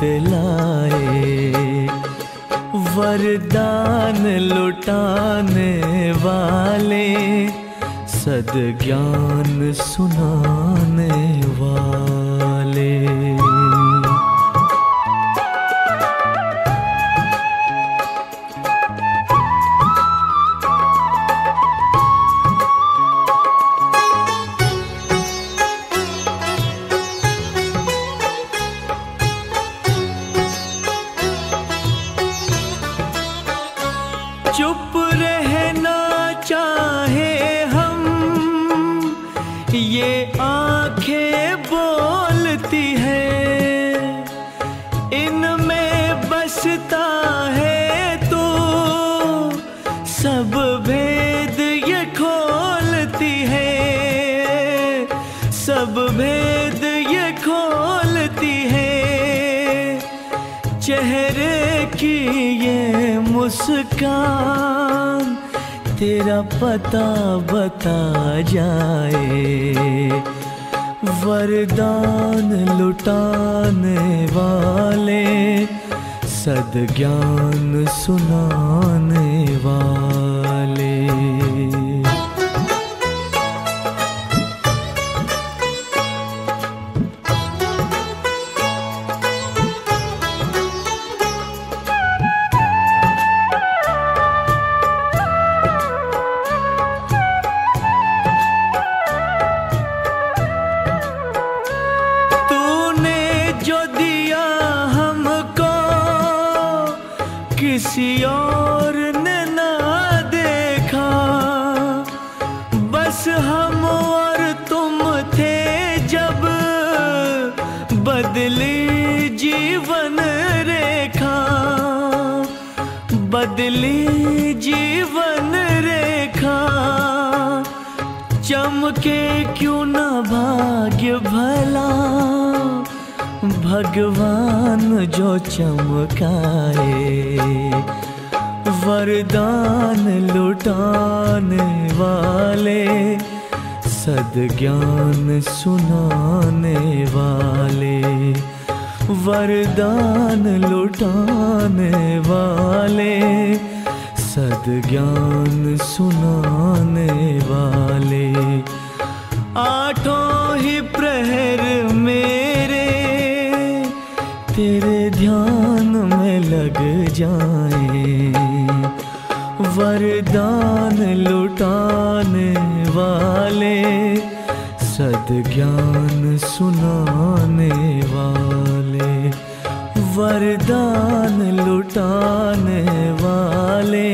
दिलाए वरदान लुटाने वाले सद ज्ञान सुनाने सब भेद ये खोलती है चेहरे की ये मुस्कान तेरा पता बता जाए वरदान लुटाने वाले ज्ञान सुनाने वाले के क्यों न भाग्य भला भगवान जो चमकाए वरदान लुटाने वाले सदज्ञान सुनाने वाले वरदान लुटाने वाले सदज्ञान सुनाने वाले आठों ही प्रहर मेरे तेरे ध्यान में लग जाए वरदान लुटाने वाले सद ज्ञान सुनाने वाले वरदान लुटाने वाले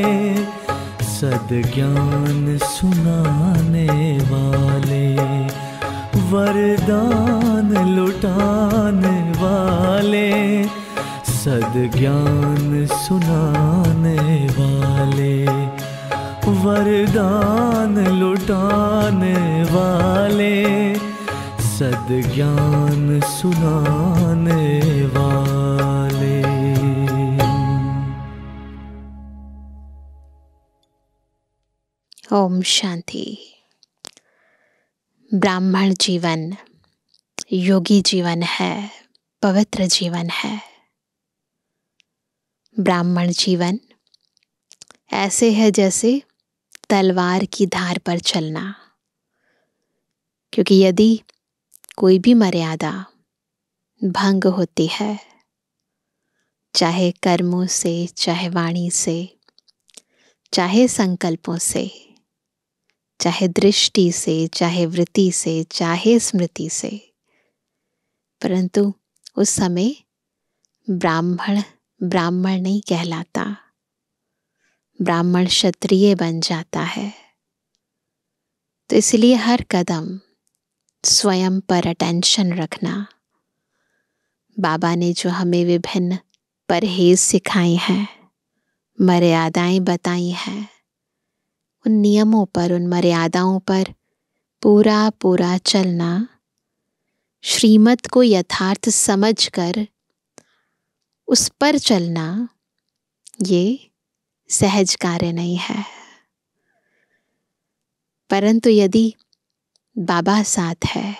सद ज्ञान सुनाने वाले वरदान लुटाने वाले सदज्ञान सुनाने वाले वरदान लुटाने वाले सदज्ञान सुनाने वाले ओम शांति ब्राह्मण जीवन योगी जीवन है पवित्र जीवन है ब्राह्मण जीवन ऐसे है जैसे तलवार की धार पर चलना क्योंकि यदि कोई भी मर्यादा भंग होती है चाहे कर्मों से चाहे वाणी से चाहे संकल्पों से चाहे दृष्टि से चाहे वृत्ति से चाहे स्मृति से परंतु उस समय ब्राह्मण ब्राह्मण नहीं कहलाता ब्राह्मण क्षत्रिय बन जाता है तो इसलिए हर कदम स्वयं पर अटेंशन रखना बाबा ने जो हमें विभिन्न परहेज सिखाई हैं मर्यादाएं बताई हैं उन नियमों पर उन मर्यादाओं पर पूरा पूरा चलना श्रीमत को यथार्थ समझकर उस पर चलना ये सहज कार्य नहीं है परंतु यदि बाबा साथ है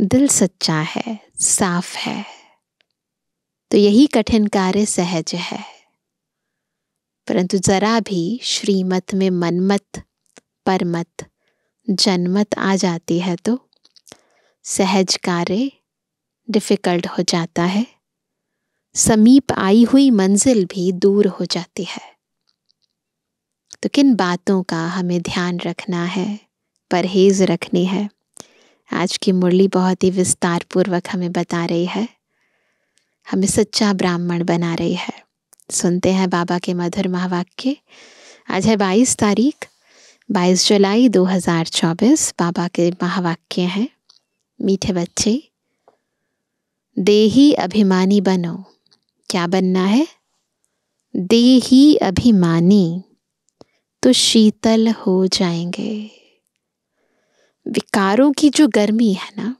दिल सच्चा है साफ है तो यही कठिन कार्य सहज है परंतु ज़रा भी श्रीमत में मनमत परमत जनमत आ जाती है तो सहज कार्य डिफ़िकल्ट हो जाता है समीप आई हुई मंजिल भी दूर हो जाती है तो किन बातों का हमें ध्यान रखना है परहेज रखनी है आज की मुरली बहुत ही विस्तार पूर्वक हमें बता रही है हमें सच्चा ब्राह्मण बना रही है सुनते हैं बाबा के मधुर महावाक्य आज है बाईस तारीख बाईस जुलाई 2024 बाबा के महावाक्य हैं मीठे बच्चे देही अभिमानी बनो क्या बनना है देही अभिमानी तो शीतल हो जाएंगे विकारों की जो गर्मी है ना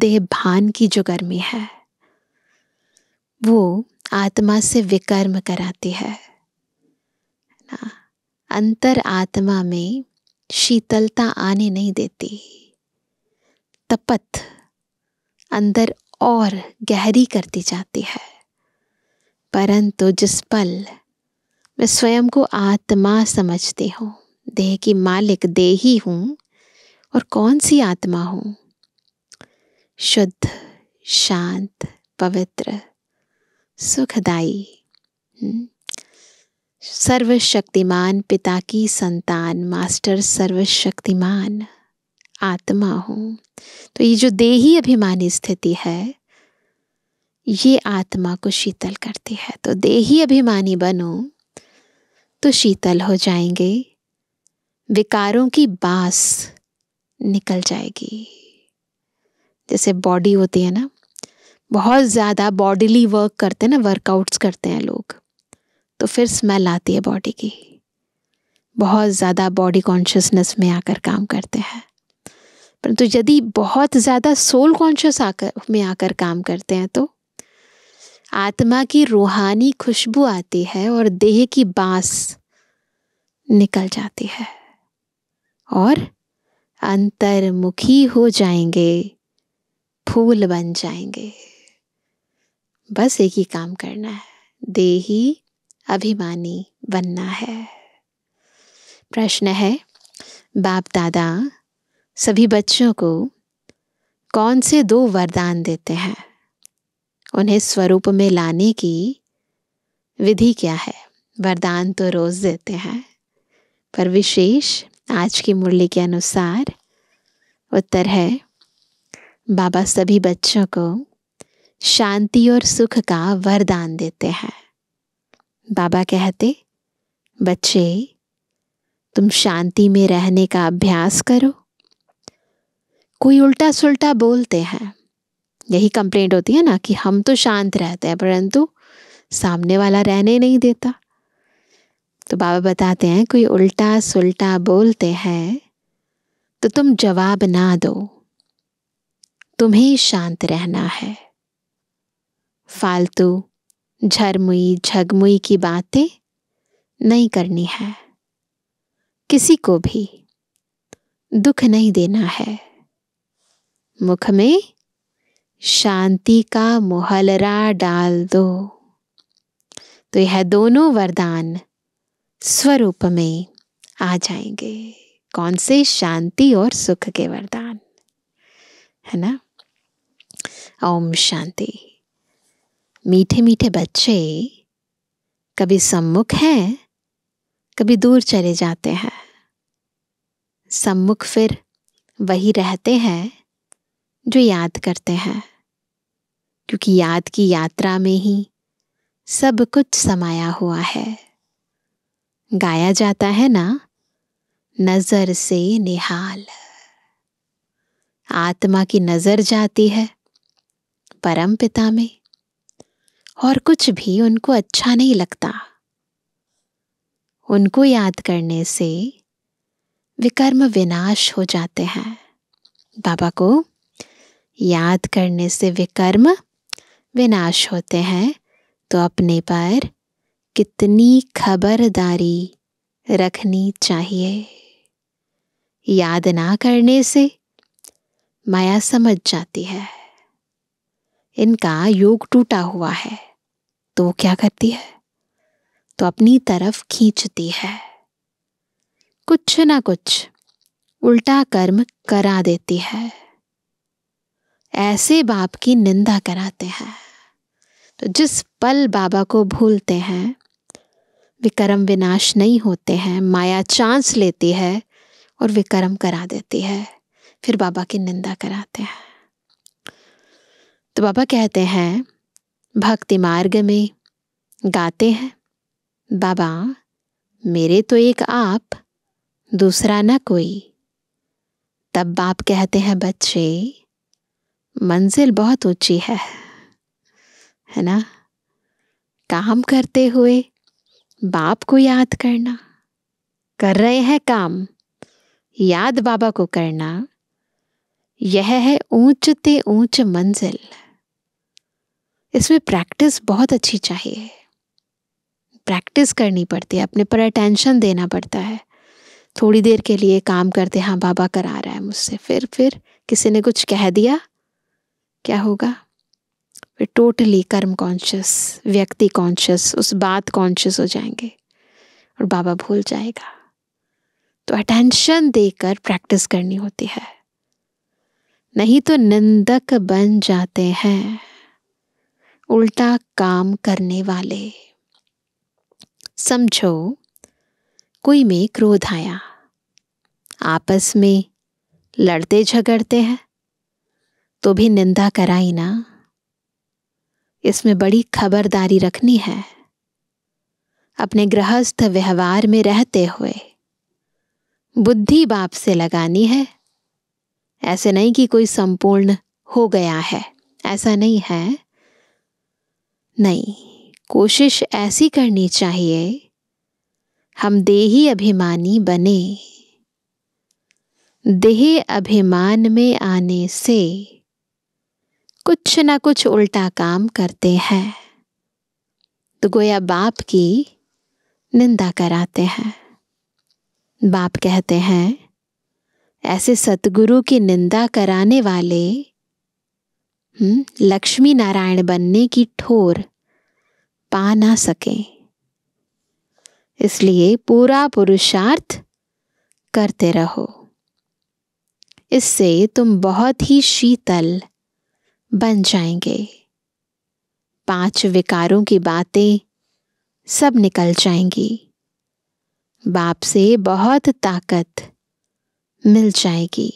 देह भान की जो गर्मी है वो आत्मा से विकर्म कराती है ना अंतर आत्मा में शीतलता आने नहीं देती तपत अंदर और गहरी करती जाती है परंतु जिस पल मैं स्वयं को आत्मा समझती हूँ देह की मालिक देही हूँ और कौन सी आत्मा हूँ शुद्ध शांत पवित्र सुखदाई हम्म। सर्वशक्तिमान पिता की संतान मास्टर सर्वशक्तिमान आत्मा हूँ तो ये जो देही अभिमानी स्थिति है ये आत्मा को शीतल करती है तो देही अभिमानी बनो तो शीतल हो जाएंगे विकारों की बास निकल जाएगी जैसे बॉडी होती है ना बहुत ज़्यादा बॉडीली वर्क करते हैं ना वर्कआउट्स करते हैं लोग तो फिर स्मेल आती है बॉडी की बहुत ज़्यादा बॉडी कॉन्शियसनेस में आकर काम करते हैं परंतु तो यदि बहुत ज़्यादा सोल कॉन्शियस आकर में आकर काम करते हैं तो आत्मा की रूहानी खुशबू आती है और देह की बांस निकल जाती है और अंतर्मुखी हो जाएंगे फूल बन जाएंगे बस एक ही काम करना है देही अभिमानी बनना है प्रश्न है बाप दादा सभी बच्चों को कौन से दो वरदान देते हैं उन्हें स्वरूप में लाने की विधि क्या है वरदान तो रोज़ देते हैं पर विशेष आज की मूल्य के अनुसार उत्तर है बाबा सभी बच्चों को शांति और सुख का वरदान देते हैं बाबा कहते बच्चे तुम शांति में रहने का अभ्यास करो कोई उल्टा सुल्टा बोलते हैं यही कंप्लेंट होती है ना कि हम तो शांत रहते हैं परंतु सामने वाला रहने नहीं देता तो बाबा बताते हैं कोई उल्टा सुल्टा बोलते हैं तो तुम जवाब ना दो तुम्हें शांत रहना है फालतू झरमुई झगमुई की बातें नहीं करनी है किसी को भी दुख नहीं देना है मुख में शांति का मोहलरा डाल दो तो यह दोनों वरदान स्वरूप में आ जाएंगे कौन से शांति और सुख के वरदान है ना ओम शांति मीठे मीठे बच्चे कभी सम्मुख हैं कभी दूर चले जाते हैं सम्मुख फिर वही रहते हैं जो याद करते हैं क्योंकि याद की यात्रा में ही सब कुछ समाया हुआ है गाया जाता है ना नज़र से निहाल आत्मा की नज़र जाती है परम पिता में और कुछ भी उनको अच्छा नहीं लगता उनको याद करने से विकर्म विनाश हो जाते हैं बाबा को याद करने से विकर्म विनाश होते हैं तो अपने पर कितनी खबरदारी रखनी चाहिए याद ना करने से माया समझ जाती है इनका योग टूटा हुआ है तो वो क्या करती है तो अपनी तरफ खींचती है कुछ ना कुछ उल्टा कर्म करा देती है ऐसे बाप की निंदा कराते हैं तो जिस पल बाबा को भूलते हैं विक्रम विनाश नहीं होते हैं माया चांस लेती है और विक्रम करा देती है फिर बाबा की निंदा कराते हैं तो बाबा कहते हैं भक्ति मार्ग में गाते हैं बाबा मेरे तो एक आप दूसरा न कोई तब बाप कहते हैं बच्चे मंजिल बहुत ऊंची है है ना काम करते हुए बाप को याद करना कर रहे हैं काम याद बाबा को करना यह है ऊंचते ऊंच मंजिल इसमें प्रैक्टिस बहुत अच्छी चाहिए प्रैक्टिस करनी पड़ती है अपने पर अटेंशन देना पड़ता है थोड़ी देर के लिए काम करते हाँ बाबा करा रहा है मुझसे फिर फिर किसी ने कुछ कह दिया क्या होगा फिर टोटली कर्म कॉन्शियस व्यक्ति कॉन्शियस उस बात कॉन्शियस हो जाएंगे और बाबा भूल जाएगा तो अटेंशन देकर प्रैक्टिस करनी होती है नहीं तो निंदक बन जाते हैं उल्टा काम करने वाले समझो कोई में क्रोध आया आपस में लड़ते झगड़ते हैं तो भी निंदा कराई ना इसमें बड़ी खबरदारी रखनी है अपने गृहस्थ व्यवहार में रहते हुए बुद्धि बाप से लगानी है ऐसे नहीं कि कोई संपूर्ण हो गया है ऐसा नहीं है नहीं कोशिश ऐसी करनी चाहिए हम देही अभिमानी बने देह अभिमान में आने से कुछ ना कुछ उल्टा काम करते हैं तो गोया बाप की निंदा कराते हैं बाप कहते हैं ऐसे सतगुरु की निंदा कराने वाले हम्म? लक्ष्मी नारायण बनने की ठोर पा ना सके इसलिए पूरा पुरुषार्थ करते रहो इससे तुम बहुत ही शीतल बन जाएंगे पांच विकारों की बातें सब निकल जाएंगी बाप से बहुत ताकत मिल जाएगी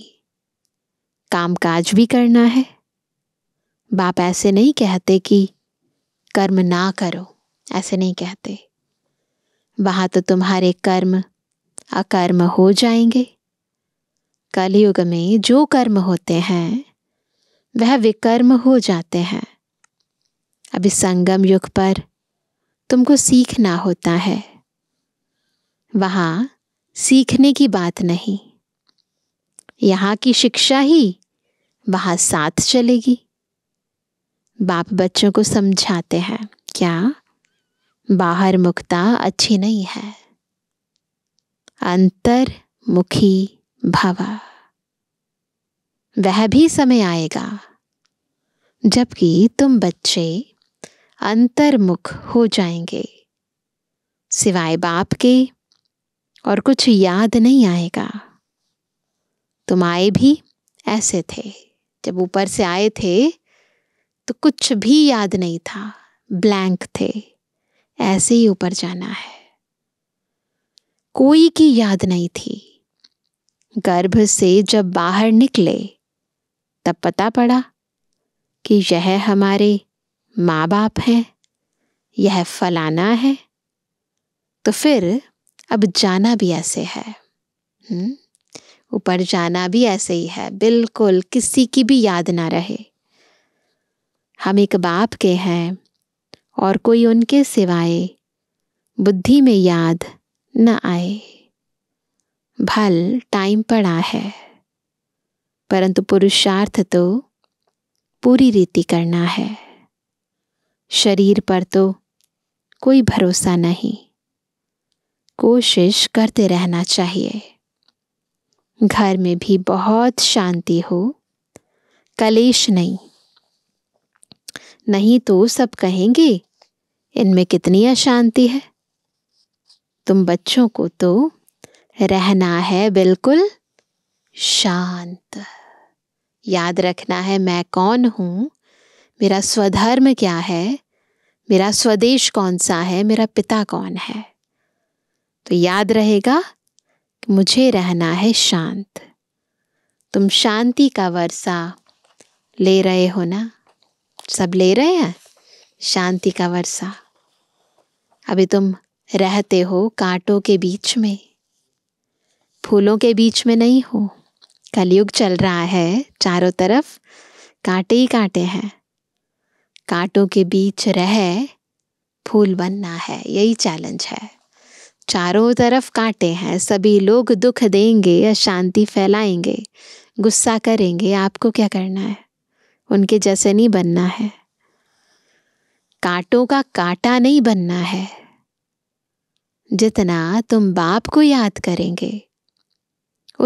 कामकाज भी करना है बाप ऐसे नहीं कहते कि कर्म ना करो ऐसे नहीं कहते वहाँ तो तुम्हारे कर्म अकर्म हो जाएंगे कलयुग में जो कर्म होते हैं वह विकर्म हो जाते हैं अभी संगम युग पर तुमको सीखना होता है वहाँ सीखने की बात नहीं यहाँ की शिक्षा ही वहाँ साथ चलेगी बाप बच्चों को समझाते हैं क्या बाहर मुक्ता अच्छी नहीं है अंतर्मुखी भावा वह भी समय आएगा जबकि तुम बच्चे अंतर्मुख हो जाएंगे सिवाय बाप के और कुछ याद नहीं आएगा तुम आए भी ऐसे थे जब ऊपर से आए थे तो कुछ भी याद नहीं था ब्लैंक थे ऐसे ही ऊपर जाना है कोई की याद नहीं थी गर्भ से जब बाहर निकले तब पता पड़ा कि यह हमारे माँ बाप हैं यह फलाना है तो फिर अब जाना भी ऐसे है हम्म? ऊपर जाना भी ऐसे ही है बिल्कुल किसी की भी याद ना रहे हम एक बाप के हैं और कोई उनके सिवाय बुद्धि में याद न आए भल टाइम पड़ा है परंतु पुरुषार्थ तो पूरी रीति करना है शरीर पर तो कोई भरोसा नहीं कोशिश करते रहना चाहिए घर में भी बहुत शांति हो कलेश नहीं नहीं तो सब कहेंगे इनमें कितनी अशांति है तुम बच्चों को तो रहना है बिल्कुल शांत याद रखना है मैं कौन हूँ मेरा स्वधर्म क्या है मेरा स्वदेश कौन सा है मेरा पिता कौन है तो याद रहेगा कि मुझे रहना है शांत तुम शांति का वर्षा ले रहे हो ना सब ले रहे हैं शांति का वर्षा अभी तुम रहते हो कांटों के बीच में फूलों के बीच में नहीं हो कलयुग चल रहा है चारों तरफ कांटे ही कांटे हैं कांटों के बीच रह फूल बनना है यही चैलेंज है चारों तरफ कांटे हैं सभी लोग दुख देंगे अशांति फैलाएंगे गुस्सा करेंगे आपको क्या करना है उनके जैसे नहीं बनना है कांटों का कांटा नहीं बनना है जितना तुम बाप को याद करेंगे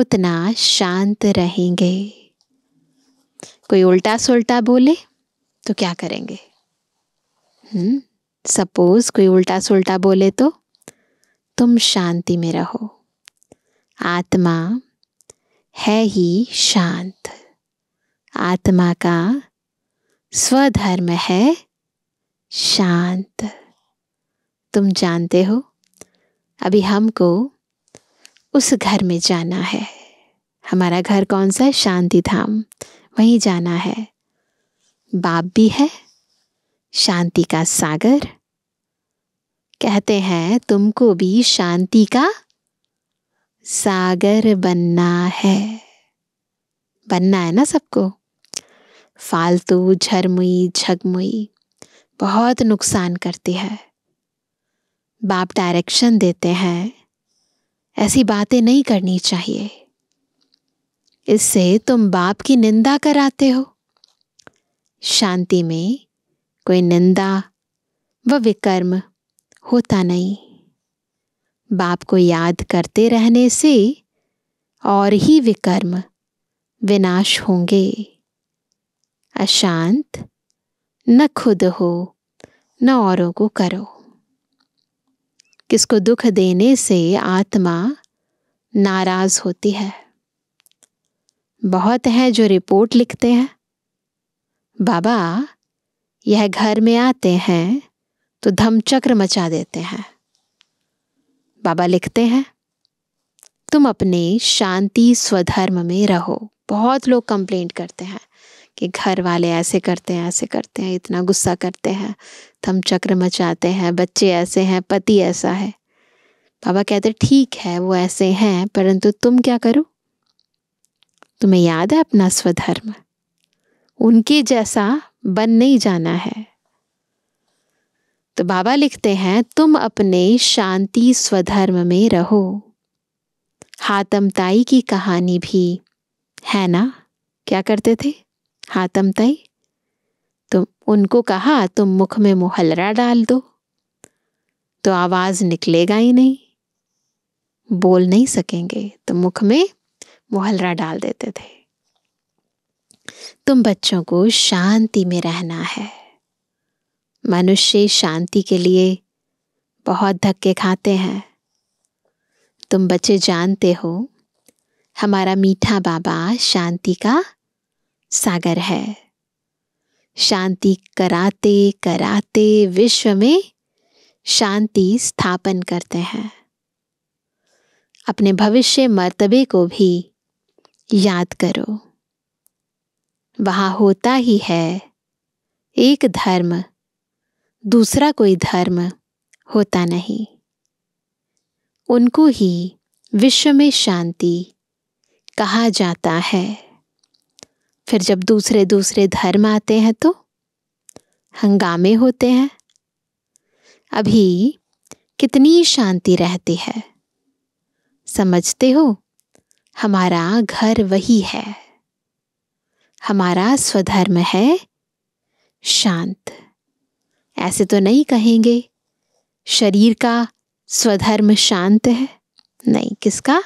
उतना शांत रहेंगे कोई उल्टा सुलटा बोले तो क्या करेंगे हम्म, सपोज कोई उल्टा सुलटा बोले तो तुम शांति में रहो आत्मा है ही शांत आत्मा का स्वधर्म है शांत तुम जानते हो अभी हमको उस घर में जाना है हमारा घर कौन सा है शांति धाम वहीं जाना है बाप भी है शांति का सागर कहते हैं तुमको भी शांति का सागर बनना है बनना है ना सबको फालतू झरमुई झगमुई बहुत नुकसान करती है बाप डायरेक्शन देते हैं ऐसी बातें नहीं करनी चाहिए इससे तुम बाप की निंदा कराते हो शांति में कोई निंदा व विकर्म होता नहीं बाप को याद करते रहने से और ही विकर्म विनाश होंगे अशांत न खुद हो न औरों को करो किसको दुख देने से आत्मा नाराज होती है बहुत हैं जो रिपोर्ट लिखते हैं बाबा यह घर में आते हैं तो धमचक्र मचा देते हैं बाबा लिखते हैं तुम अपने शांति स्वधर्म में रहो बहुत लोग कंप्लेंट करते हैं कि घर वाले ऐसे करते हैं ऐसे करते हैं इतना गुस्सा करते हैं थम चक्र मचाते हैं बच्चे ऐसे हैं पति ऐसा है बाबा कहते ठीक है वो ऐसे हैं परंतु तुम क्या करो तुम्हें याद है अपना स्वधर्म उनके जैसा बन नहीं जाना है तो बाबा लिखते हैं तुम अपने शांति स्वधर्म में रहो हातमताई की कहानी भी है ना क्या करते थे हातम तई तुम उनको कहा तुम मुख में मुहलरा डाल दो तो आवाज़ निकलेगा ही नहीं बोल नहीं सकेंगे तो मुख में मुहलरा डाल देते थे तुम बच्चों को शांति में रहना है मनुष्य शांति के लिए बहुत धक्के खाते हैं तुम बच्चे जानते हो हमारा मीठा बाबा शांति का सागर है शांति कराते कराते विश्व में शांति स्थापन करते हैं अपने भविष्य मर्तबे को भी याद करो वहां होता ही है एक धर्म दूसरा कोई धर्म होता नहीं उनको ही विश्व में शांति कहा जाता है फिर जब दूसरे दूसरे धर्म आते हैं तो हंगामे होते हैं अभी कितनी शांति रहती है समझते हो हमारा घर वही है हमारा स्वधर्म है शांत ऐसे तो नहीं कहेंगे शरीर का स्वधर्म शांत है नहीं किसका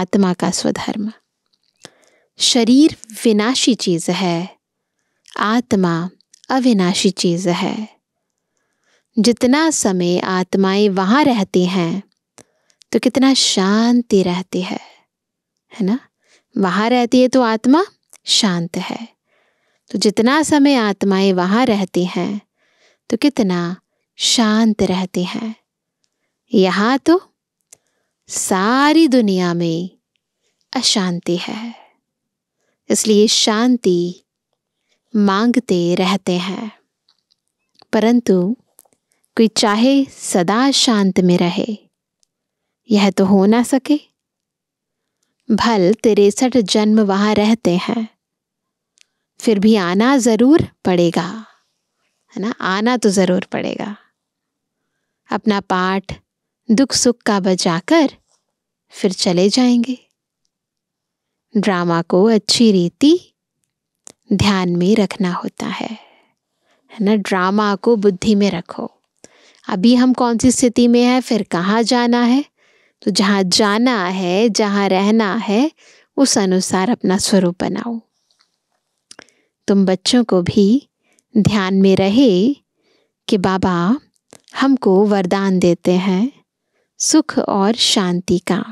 आत्मा का स्वधर्म शरीर विनाशी चीज़ है आत्मा अविनाशी चीज़ है जितना समय आत्माएं वहाँ रहती हैं तो कितना शांति रहती है है ना वहाँ रहती है तो आत्मा शांत है तो जितना समय आत्माएं वहाँ रहती हैं तो कितना शांत रहती हैं यहाँ तो सारी दुनिया में अशांति है इसलिए शांति मांगते रहते हैं परंतु कोई चाहे सदा शांत में रहे यह तो हो ना सके भल तिरसठ जन्म वहाँ रहते हैं फिर भी आना ज़रूर पड़ेगा है ना आना तो ज़रूर पड़ेगा अपना पाठ दुख सुख का बजाकर फिर चले जाएंगे ड्रामा को अच्छी रीति ध्यान में रखना होता है है ना ड्रामा को बुद्धि में रखो अभी हम कौन सी स्थिति में है फिर कहाँ जाना है तो जहाँ जाना है जहाँ रहना है उस अनुसार अपना स्वरूप बनाओ तुम बच्चों को भी ध्यान में रहे कि बाबा हमको वरदान देते हैं सुख और शांति का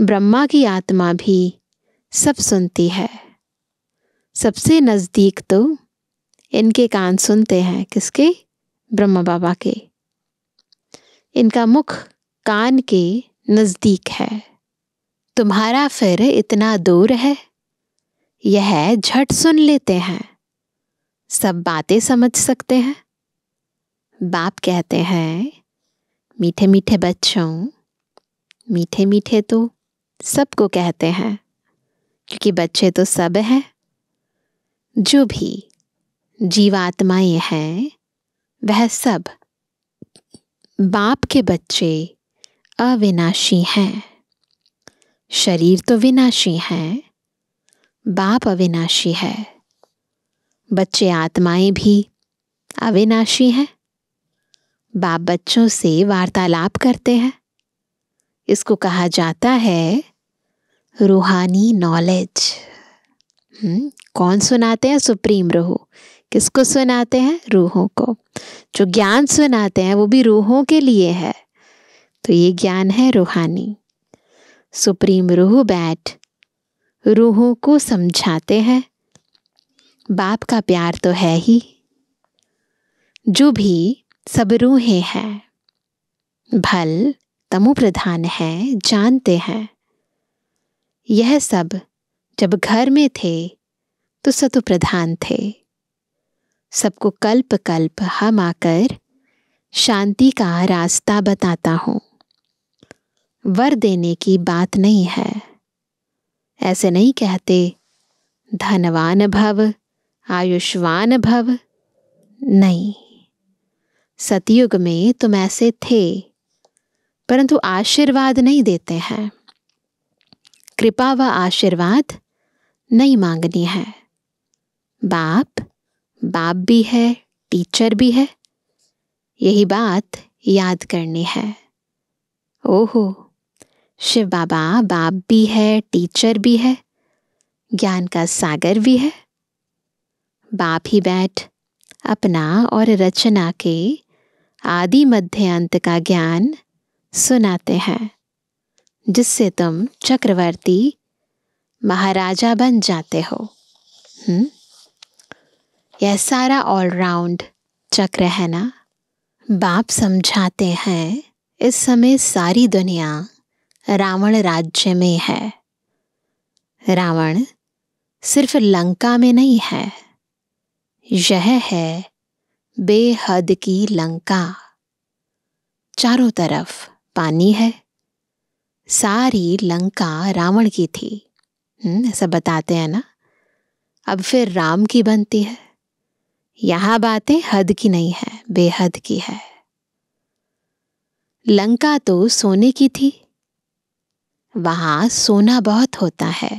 ब्रह्मा की आत्मा भी सब सुनती है सबसे नज़दीक तो इनके कान सुनते हैं किसके ब्रह्मा बाबा के इनका मुख कान के नज़दीक है तुम्हारा फिर इतना दूर है यह झट सुन लेते हैं सब बातें समझ सकते हैं बाप कहते हैं मीठे मीठे बच्चों मीठे मीठे तो सबको कहते हैं क्योंकि बच्चे तो सब हैं जो भी जीवात्माएं हैं वह सब बाप के बच्चे अविनाशी हैं शरीर तो विनाशी हैं बाप अविनाशी है बच्चे आत्माएं भी अविनाशी हैं बाप बच्चों से वार्तालाप करते हैं इसको कहा जाता है रूहानी नॉलेज हम्म, कौन सुनाते हैं सुप्रीम रूह किसको सुनाते हैं रूहों को जो ज्ञान सुनाते हैं वो भी रूहों के लिए है तो ये ज्ञान है रूहानी सुप्रीम रूह बैठ रूहों को समझाते हैं बाप का प्यार तो है ही जो भी सब रूहें हैं भल प्रधान हैं जानते हैं यह सब जब घर में थे तो सतु प्रधान थे सबको कल्प कल्प हम आकर शांति का रास्ता बताता हूँ वर देने की बात नहीं है ऐसे नहीं कहते धनवान भव आयुष्वान भव नहीं सतयुग में तुम ऐसे थे परंतु आशीर्वाद नहीं देते हैं कृपा व आशीर्वाद नहीं मांगनी है बाप बाप भी है टीचर भी है यही बात याद करनी है ओहो शिव बाबा बाप भी है टीचर भी है ज्ञान का सागर भी है बाप ही बैठ अपना और रचना के आदि मध्य अंत का ज्ञान सुनाते हैं जिससे तुम चक्रवर्ती महाराजा बन जाते हो हुँ? यह सारा ऑलराउंड चक्र है ना बाप समझाते हैं इस समय सारी दुनिया रावण राज्य में है रावण सिर्फ लंका में नहीं है यह है बेहद की लंका चारों तरफ पानी है सारी लंका रावण की थी हम्म, ऐसा बताते हैं ना अब फिर राम की बनती है यहां बातें हद की नहीं है बेहद की है लंका तो सोने की थी वहां सोना बहुत होता है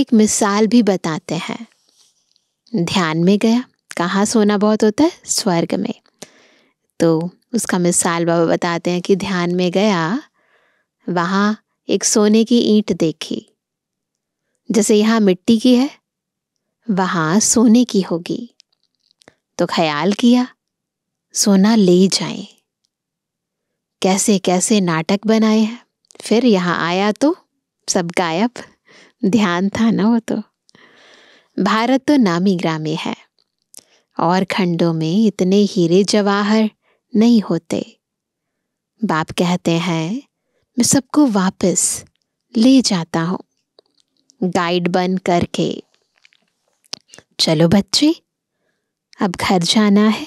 एक मिसाल भी बताते हैं ध्यान में गया कहाँ सोना बहुत होता है स्वर्ग में तो उसका मिसाल बाबा बताते हैं कि ध्यान में गया वहाँ एक सोने की ईंट देखी जैसे यहाँ मिट्टी की है वहाँ सोने की होगी तो ख्याल किया सोना ले जाए कैसे कैसे नाटक बनाए हैं फिर यहाँ आया तो सब गायब ध्यान था ना वो तो भारत तो नामी ग्रामी है और खंडों में इतने हीरे जवाहर नहीं होते बाप कहते हैं मैं सबको वापस ले जाता हूँ गाइड बन करके चलो बच्चे अब घर जाना है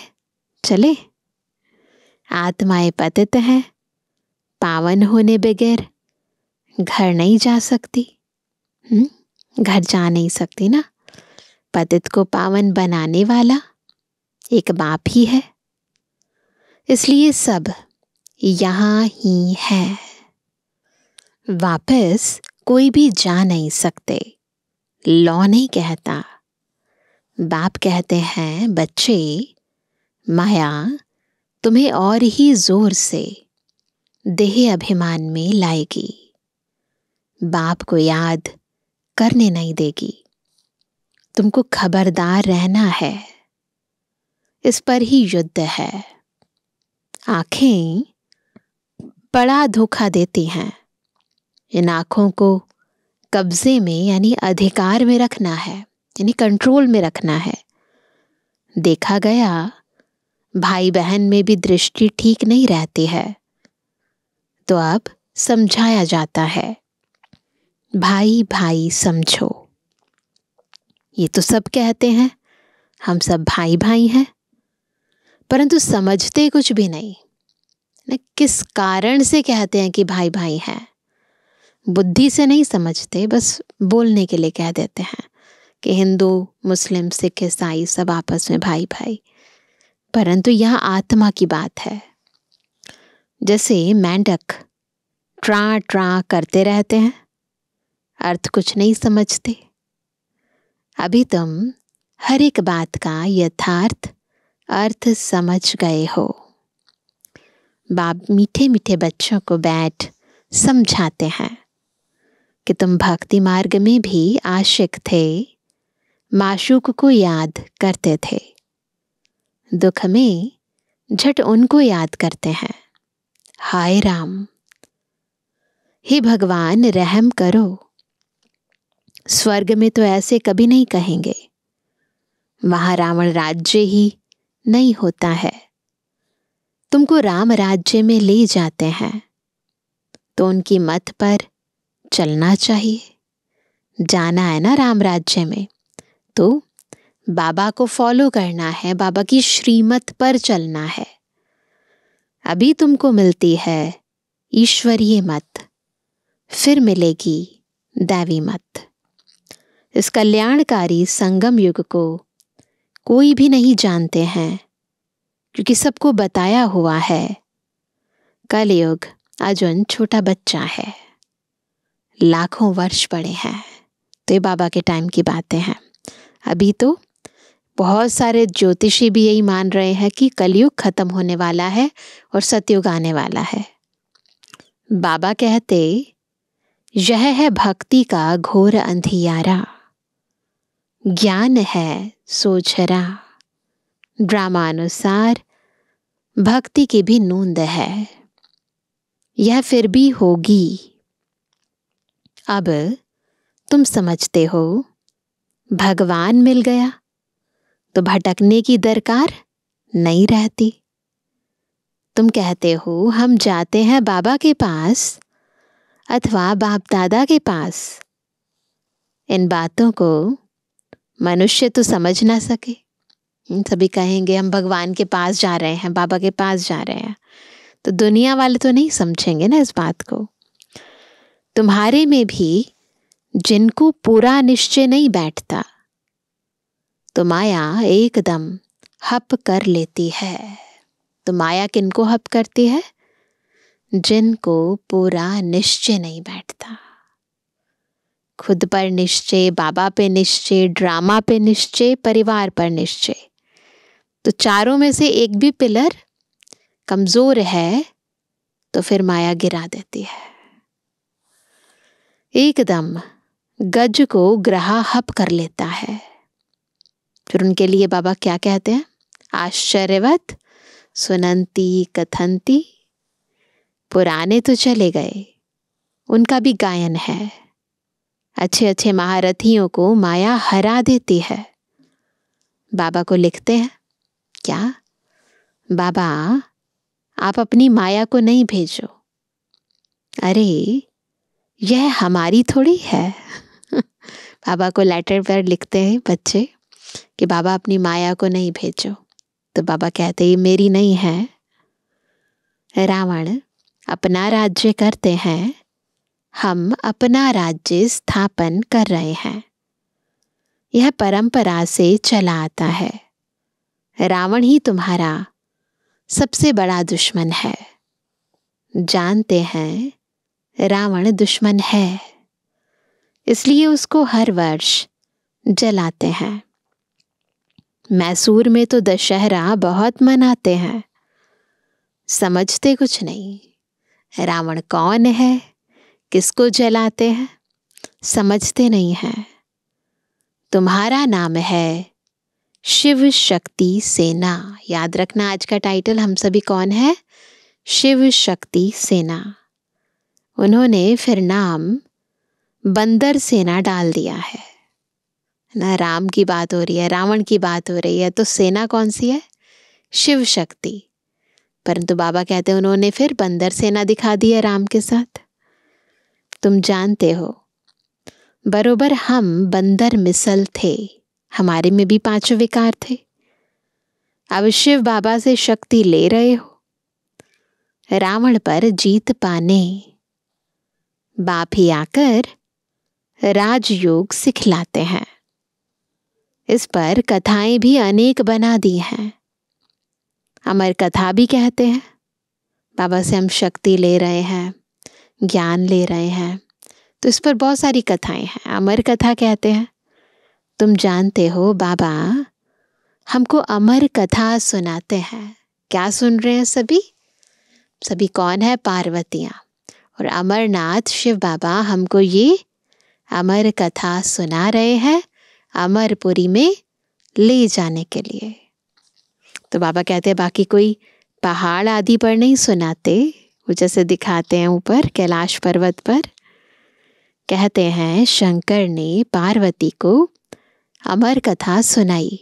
चले आत्माएं पतित हैं पावन होने बगैर घर नहीं जा सकती हम्म घर जा नहीं सकती ना पतित को पावन बनाने वाला एक बाप ही है इसलिए सब यहाँ ही है वापस कोई भी जा नहीं सकते लॉ नहीं कहता बाप कहते हैं बच्चे माया तुम्हें और ही जोर से देह अभिमान में लाएगी बाप को याद करने नहीं देगी तुमको खबरदार रहना है इस पर ही युद्ध है आँखें बड़ा धोखा देती हैं इन आँखों को कब्जे में यानी अधिकार में रखना है यानी कंट्रोल में रखना है देखा गया भाई बहन में भी दृष्टि ठीक नहीं रहती है तो अब समझाया जाता है भाई भाई समझो ये तो सब कहते हैं हम सब भाई भाई हैं परंतु समझते कुछ भी नहीं ना किस कारण से कहते हैं कि भाई भाई हैं बुद्धि से नहीं समझते बस बोलने के लिए कह देते हैं कि हिंदू मुस्लिम सिख ईसाई सब आपस में भाई भाई परंतु यह आत्मा की बात है जैसे मेंढक ट्रा ट्रा करते रहते हैं अर्थ कुछ नहीं समझते अभी तुम हर एक बात का यथार्थ अर्थ समझ गए हो बाप मीठे मीठे बच्चों को बैठ समझाते हैं कि तुम भक्ति मार्ग में भी आशिक थे माशूक को याद करते थे दुख में झट उनको याद करते हैं हाय राम हे भगवान रहम करो स्वर्ग में तो ऐसे कभी नहीं कहेंगे वहां रावण राज्य ही नहीं होता है तुमको राम राज्य में ले जाते हैं तो उनकी मत पर चलना चाहिए जाना है ना राम राज्य में तो बाबा को फॉलो करना है बाबा की श्रीमत पर चलना है अभी तुमको मिलती है ईश्वरीय मत फिर मिलेगी दैवी मत इस कल्याणकारी संगम युग को कोई भी नहीं जानते हैं क्योंकि सबको बताया हुआ है कलयुग अजुन छोटा बच्चा है लाखों वर्ष पड़े हैं तो ये बाबा के टाइम की बातें हैं अभी तो बहुत सारे ज्योतिषी भी यही मान रहे हैं कि कलयुग खत्म होने वाला है और सतयुग आने वाला है बाबा कहते यह है भक्ति का घोर अंधियारा ज्ञान है सोचरा ड्रामानुसार भक्ति की भी नूंद है यह फिर भी होगी अब तुम समझते हो भगवान मिल गया तो भटकने की दरकार नहीं रहती तुम कहते हो हम जाते हैं बाबा के पास अथवा बाप दादा के पास इन बातों को मनुष्य तो समझ ना सके सभी कहेंगे हम भगवान के पास जा रहे हैं बाबा के पास जा रहे हैं तो दुनिया वाले तो नहीं समझेंगे ना इस बात को तुम्हारे में भी जिनको पूरा निश्चय नहीं बैठता तो माया एकदम हप कर लेती है तो माया किनको हप करती है जिनको पूरा निश्चय नहीं बैठता खुद पर निश्चय बाबा पे निश्चय ड्रामा पे निश्चय परिवार पर निश्चय तो चारों में से एक भी पिलर कमज़ोर है तो फिर माया गिरा देती है एकदम गज को ग्रहा हप कर लेता है फिर उनके लिए बाबा क्या कहते हैं आश्चर्यवत सुनंती कथंती पुराने तो चले गए उनका भी गायन है अच्छे अच्छे महारथियों को माया हरा देती है बाबा को लिखते हैं क्या बाबा आप अपनी माया को नहीं भेजो अरे यह हमारी थोड़ी है बाबा को लेटर पर लिखते हैं बच्चे कि बाबा अपनी माया को नहीं भेजो तो बाबा कहते ये मेरी नहीं है रावण अपना राज्य करते हैं हम अपना राज्य स्थापन कर रहे हैं यह परंपरा से चला आता है रावण ही तुम्हारा सबसे बड़ा दुश्मन है जानते हैं रावण दुश्मन है इसलिए उसको हर वर्ष जलाते हैं मैसूर में तो दशहरा बहुत मनाते हैं समझते कुछ नहीं रावण कौन है किसको जलाते हैं समझते नहीं हैं तुम्हारा नाम है शिव शक्ति सेना याद रखना आज का टाइटल हम सभी कौन है शिव शक्ति सेना उन्होंने फिर नाम बंदर सेना डाल दिया है ना राम की बात हो रही है रावण की बात हो रही है तो सेना कौन सी है शिव शक्ति परंतु बाबा कहते हैं उन्होंने फिर बंदर सेना दिखा दी है राम के साथ तुम जानते हो बरोबर हम बंदर मिसल थे हमारे में भी पांचों विकार थे अब शिव बाबा से शक्ति ले रहे हो रावण पर जीत पाने बाप ही आकर राजयोग सिखलाते हैं इस पर कथाएं भी अनेक बना दी हैं अमर कथा भी कहते हैं बाबा से हम शक्ति ले रहे हैं ज्ञान ले रहे हैं तो इस पर बहुत सारी कथाएं हैं अमर कथा कहते हैं तुम जानते हो बाबा हमको अमर कथा सुनाते हैं क्या सुन रहे हैं सभी सभी कौन है पार्वतियाँ और अमरनाथ शिव बाबा हमको ये अमर कथा सुना रहे हैं अमरपुरी में ले जाने के लिए तो बाबा कहते हैं बाकी कोई पहाड़ आदि पर नहीं सुनाते वो जैसे दिखाते हैं ऊपर कैलाश पर्वत पर कहते हैं शंकर ने पार्वती को अमर कथा सुनाई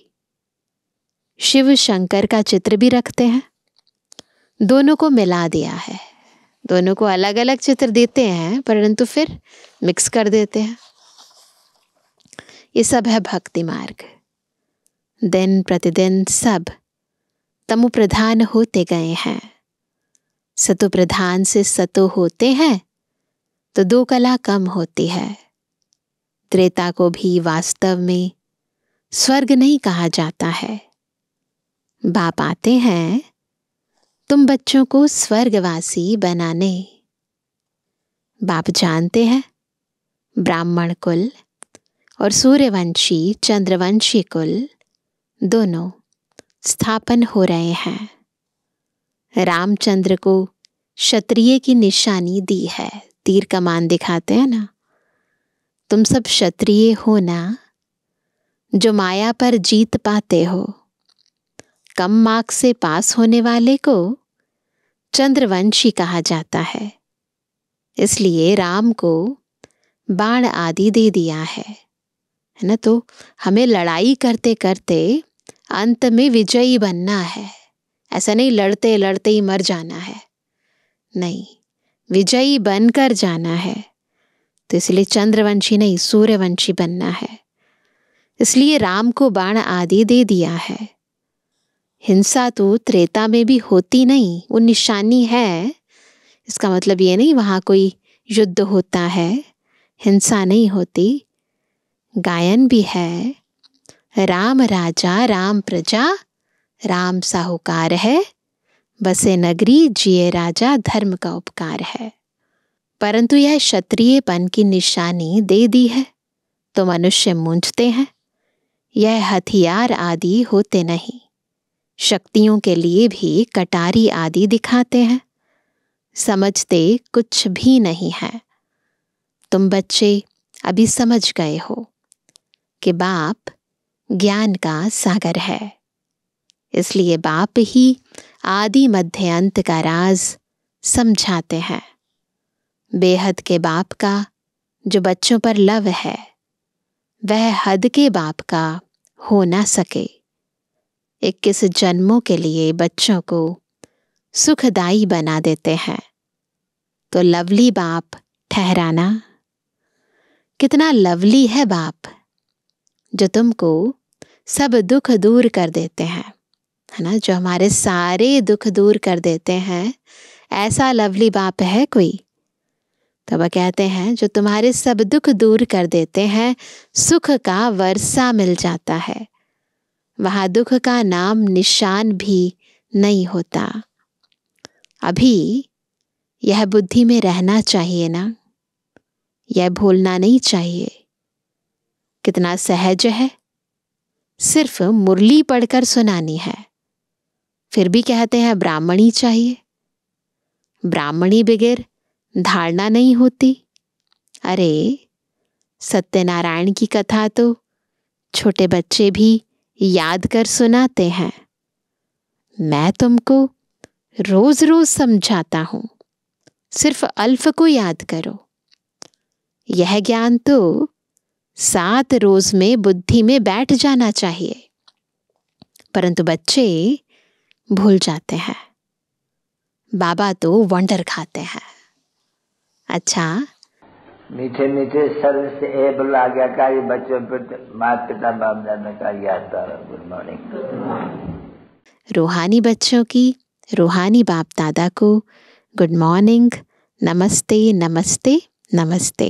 शिव शंकर का चित्र भी रखते हैं दोनों को मिला दिया है दोनों को अलग अलग चित्र देते हैं परंतु फिर मिक्स कर देते हैं ये सब है भक्ति मार्ग दिन प्रतिदिन सब तमु प्रधान होते गए हैं सतु प्रधान से सतु होते हैं तो दो कला कम होती है त्रेता को भी वास्तव में स्वर्ग नहीं कहा जाता है बाप आते हैं तुम बच्चों को स्वर्गवासी बनाने बाप जानते हैं ब्राह्मण कुल और सूर्यवंशी चंद्रवंशी कुल दोनों स्थापन हो रहे हैं रामचंद्र को क्षत्रिय की निशानी दी है तीर कमान दिखाते हैं ना तुम सब क्षत्रिय हो ना जो माया पर जीत पाते हो कम मार्क्स से पास होने वाले को चंद्रवंशी कहा जाता है इसलिए राम को बाण आदि दे दिया है है ना तो हमें लड़ाई करते करते अंत में विजयी बनना है ऐसा नहीं लड़ते लड़ते ही मर जाना है नहीं विजयी बनकर जाना है तो इसलिए चंद्रवंशी नहीं सूर्यवंशी बनना है इसलिए राम को बाण आदि दे दिया है हिंसा तो त्रेता में भी होती नहीं वो निशानी है इसका मतलब ये नहीं वहाँ कोई युद्ध होता है हिंसा नहीं होती गायन भी है राम राजा राम प्रजा राम साहूकार है बसे नगरी जिए राजा धर्म का उपकार है परंतु यह क्षत्रियपन की निशानी दे दी है तो मनुष्य मूंझते हैं यह हथियार आदि होते नहीं शक्तियों के लिए भी कटारी आदि दिखाते हैं समझते कुछ भी नहीं है तुम बच्चे अभी समझ गए हो कि बाप ज्ञान का सागर है इसलिए बाप ही आदि मध्य अंत का राज समझाते हैं बेहद के बाप का जो बच्चों पर लव है वह हद के बाप का हो ना सके इक्कीस जन्मों के लिए बच्चों को सुखदाई बना देते हैं तो लवली बाप ठहराना कितना लवली है बाप जो तुमको सब दुख दूर कर देते हैं है ना जो हमारे सारे दुख दूर कर देते हैं ऐसा लवली बाप है कोई तो वह कहते हैं जो तुम्हारे सब दुख दूर कर देते हैं सुख का वर्षा मिल जाता है वहाँ दुख का नाम निशान भी नहीं होता अभी यह बुद्धि में रहना चाहिए ना यह भूलना नहीं चाहिए कितना सहज है सिर्फ मुरली पढ़कर सुनानी है फिर भी कहते हैं ब्राह्मणी चाहिए ब्राह्मणी बगैर धारणा नहीं होती अरे सत्यनारायण की कथा तो छोटे बच्चे भी याद कर सुनाते हैं मैं तुमको रोज रोज समझाता हूँ सिर्फ अल्फ को याद करो यह ज्ञान तो सात रोज में बुद्धि में बैठ जाना चाहिए परंतु बच्चे भूल जाते हैं बाबा तो वंडर खाते हैं अच्छा मीठे मीठे सर से ए बुला गया कार्य बच्चों पर तो माता पिता बाप दादा का याद आ रहा गुड मॉर्निंग रूहानी बच्चों की रूहानी बाप दादा को गुड मॉर्निंग नमस्ते नमस्ते नमस्ते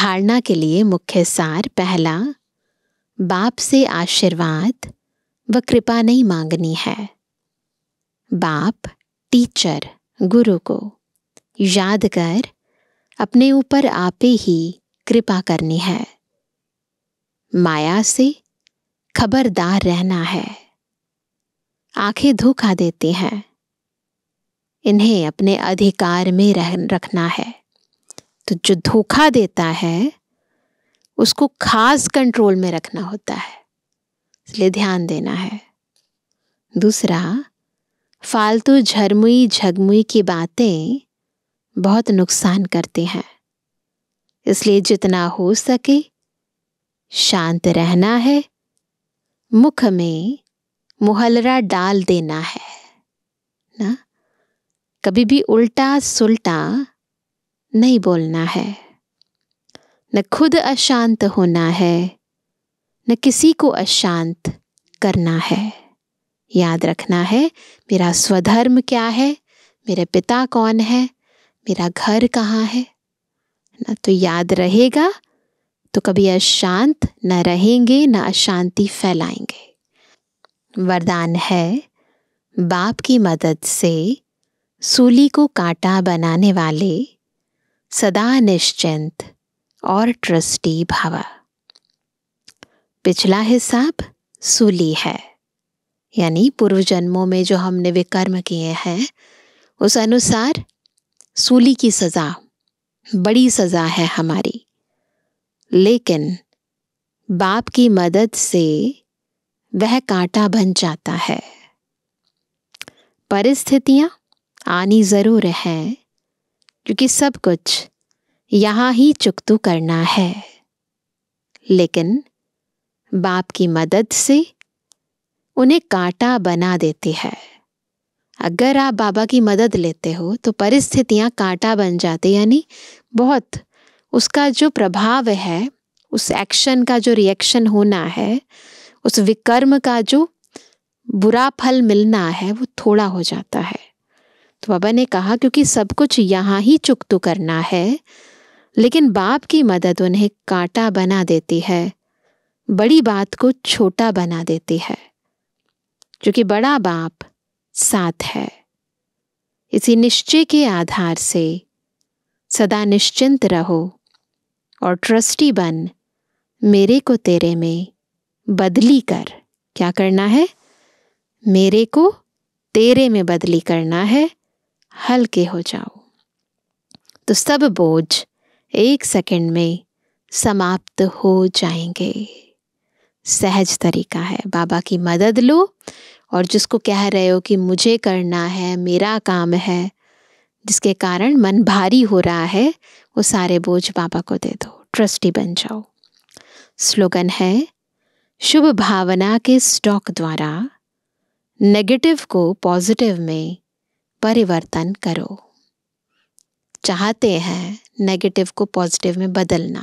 धारणा के लिए मुख्य सार पहला बाप से आशीर्वाद व कृपा नहीं मांगनी है बाप टीचर गुरु को याद कर अपने ऊपर आपे ही कृपा करनी है माया से खबरदार रहना है आंखें धोखा देती हैं इन्हें अपने अधिकार में रह रखना है तो जो धोखा देता है उसको खास कंट्रोल में रखना होता है इसलिए ध्यान देना है दूसरा फालतू झरमुई झगमुई की बातें बहुत नुकसान करती हैं इसलिए जितना हो सके शांत रहना है मुख में मुहलरा डाल देना है ना कभी भी उल्टा सुलटा नहीं बोलना है न खुद अशांत होना है न किसी को अशांत करना है याद रखना है मेरा स्वधर्म क्या है मेरे पिता कौन है मेरा घर कहाँ है ना तो याद रहेगा तो कभी अशांत न रहेंगे न अशांति फैलाएंगे वरदान है बाप की मदद से सूली को कांटा बनाने वाले सदा निश्चिंत और ट्रस्टी भावा पिछला हिसाब सूली है यानी पूर्व जन्मों में जो हमने विकर्म किए हैं उस अनुसार सूली की सज़ा बड़ी सज़ा है हमारी लेकिन बाप की मदद से वह कांटा बन जाता है परिस्थितियां आनी ज़रूर है क्योंकि सब कुछ यहाँ ही चुकतू करना है लेकिन बाप की मदद से उन्हें कांटा बना देती है अगर आप बाबा की मदद लेते हो तो परिस्थितियां कांटा बन जाती यानी बहुत उसका जो प्रभाव है उस एक्शन का जो रिएक्शन होना है उस विकर्म का जो बुरा फल मिलना है वो थोड़ा हो जाता है तो बाबा ने कहा क्योंकि सब कुछ यहाँ ही चुक तो करना है लेकिन बाप की मदद उन्हें कांटा बना देती है बड़ी बात को छोटा बना देती है क्योंकि बड़ा बाप साथ है इसी निश्चय के आधार से सदा निश्चिंत रहो और ट्रस्टी बन मेरे को तेरे में बदली कर क्या करना है मेरे को तेरे में बदली करना है हल्के हो जाओ तो सब बोझ एक सेकंड में समाप्त हो जाएंगे सहज तरीका है बाबा की मदद लो और जिसको कह रहे हो कि मुझे करना है मेरा काम है जिसके कारण मन भारी हो रहा है वो सारे बोझ बाबा को दे दो ट्रस्टी बन जाओ स्लोगन है शुभ भावना के स्टॉक द्वारा नेगेटिव को पॉजिटिव में परिवर्तन करो चाहते हैं नेगेटिव को पॉजिटिव में बदलना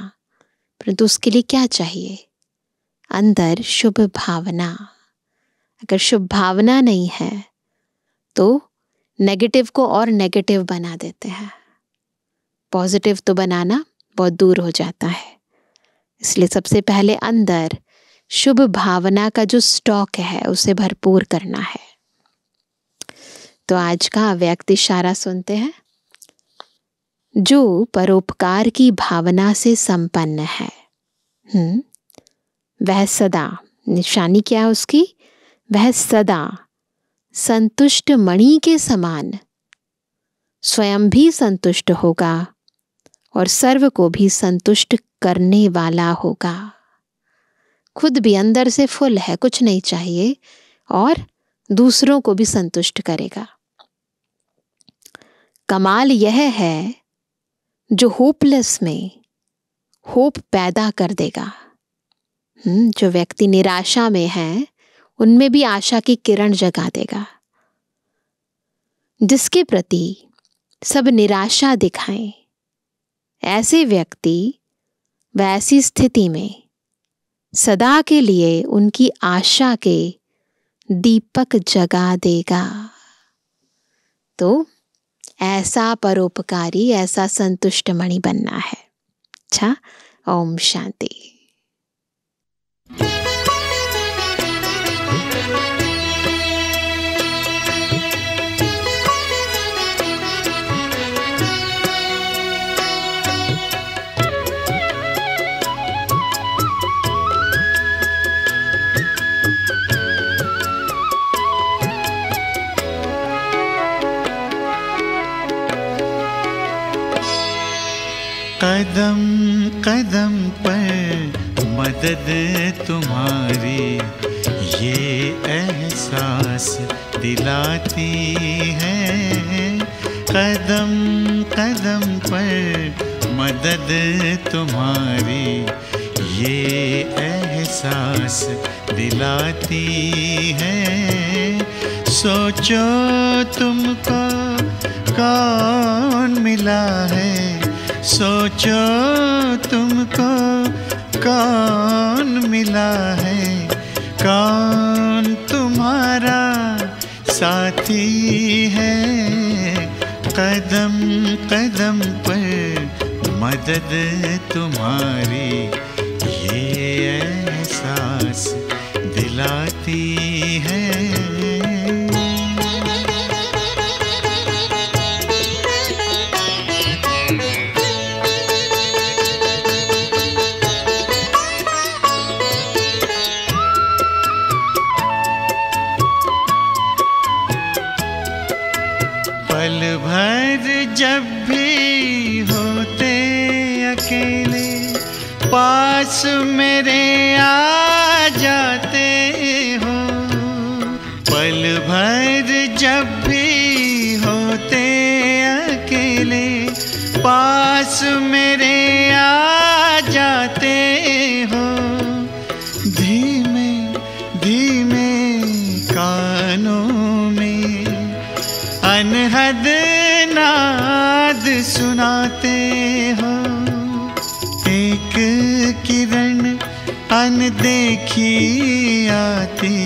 परंतु उसके लिए क्या चाहिए अंदर शुभ भावना अगर शुभ भावना नहीं है तो नेगेटिव को और नेगेटिव बना देते हैं पॉजिटिव तो बनाना बहुत दूर हो जाता है इसलिए सबसे पहले अंदर शुभ भावना का जो स्टॉक है उसे भरपूर करना है तो आज का व्यक्ति इशारा सुनते हैं जो परोपकार की भावना से संपन्न है हुँ? हम्म, वह सदा निशानी क्या है उसकी वह सदा संतुष्ट मणि के समान स्वयं भी संतुष्ट होगा और सर्व को भी संतुष्ट करने वाला होगा खुद भी अंदर से फुल है कुछ नहीं चाहिए और दूसरों को भी संतुष्ट करेगा कमाल यह है जो होपलेस में होप पैदा कर देगा हम्म, जो व्यक्ति निराशा में है उनमें भी आशा की किरण जगा देगा जिसके प्रति सब निराशा दिखाएं ऐसे व्यक्ति व ऐसी स्थिति में सदा के लिए उनकी आशा के दीपक जगा देगा तो ऐसा परोपकारी ऐसा संतुष्ट मणि बनना है अच्छा ओम शांति कदम पर मदद तुम्हारी ये एहसास दिलाती है कदम कदम पर मदद तुम्हारी ये एहसास दिलाती है सोचो तुमको कौन मिला है सोचो तुमको कौन मिला है कौन तुम्हारा साथी है कदम कदम पर मदद तुम्हारी बनाते हो एक किरण अनदेखी आती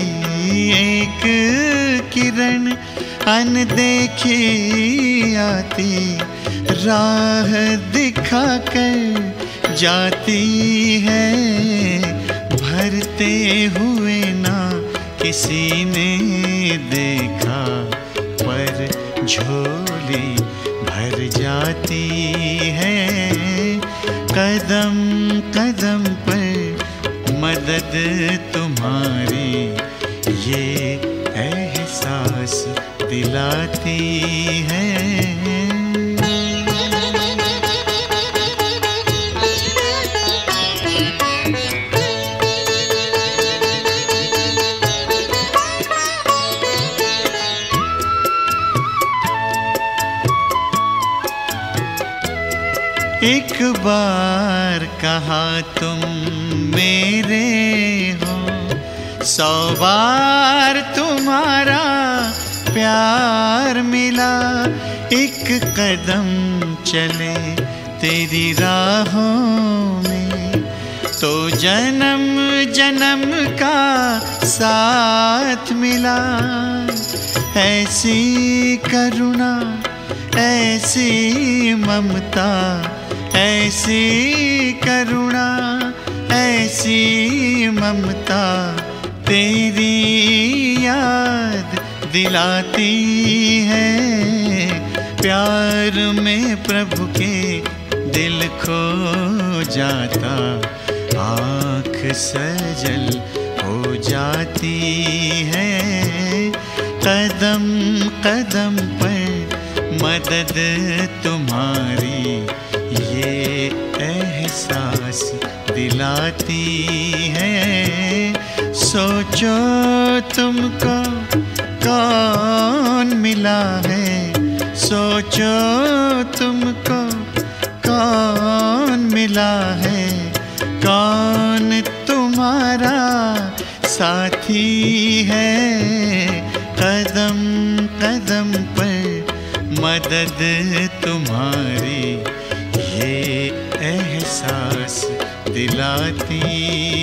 एक किरण अनदेखी आती राह दिखा कर जाती है भरते हुए ना किसी ने देखा पर झो जाती है कदम कदम पर मदद तुम्हारी ये एहसास दिलाती है तुम्हारा प्यार मिला एक कदम चले तेरी राहों में तो जन्म जन्म का साथ मिला ऐसी करुणा ऐसी ममता ऐसी करुणा ऐसी ममता तेरी याद दिलाती है प्यार में प्रभु के दिल खो जाता आँख सजल हो जाती है कदम कदम पर मदद तुम्हारी ये एहसास दिलाती है सोचो तुमको कौन मिला है सोचो तुमको कौन मिला है कौन तुम्हारा साथी है कदम कदम पर मदद तुम्हारी ये एहसास दिलाती